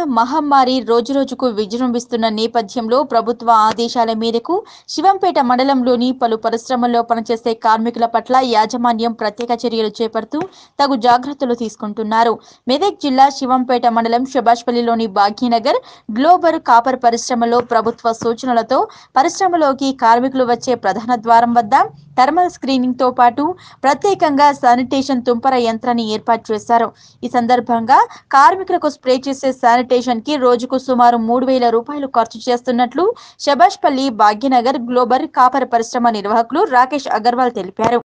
corona మహమ్మారి రోజురోజుకు విజృంభిస్తున్న నేపథ్యంలో ప్రభుత్వ ఆదేశాల మేరకు శివంపేట మండలంలోని పలు పరిశ్రమల్లో పనిచేసే కార్మికుల పట్ల యాజమాన్యం ప్రత్యేక చర్యలు చేపడుతూ తగు జాగ్రత్తలు తీసుకుంటున్నారు మెదక్ జిల్లా శివంపేట మండలం సుభాష్పల్లిలోని భాగ్యనగర్ గ్లోబర్ కాపర్ పరిశ్రమలో ప్రభుత్వ సూచనలతో పరిశ్రమలోకి కార్మికులు వచ్చే ప్రధాన ద్వారం వద్ద థర్మల్ స్క్రీనింగ్ తో పాటు ప్రత్యేకంగా శానిటేషన్ తుంపర యంత్రాన్ని ఏర్పాటు చేశారు ఈ సందర్భంగా కార్మికులకు స్ప్రే చేసే శానిటేషన్ కి రోజుకు సుమారు మూడు వేల రూపాయలు ఖర్చు చేస్తున్నట్లు శబాష్పల్లి భాగ్యనగర్ గ్లోబల్ కాపర్ పరిశ్రమ నిర్వాహకులు రాకేష్ అగర్వాల్ తెలిపారు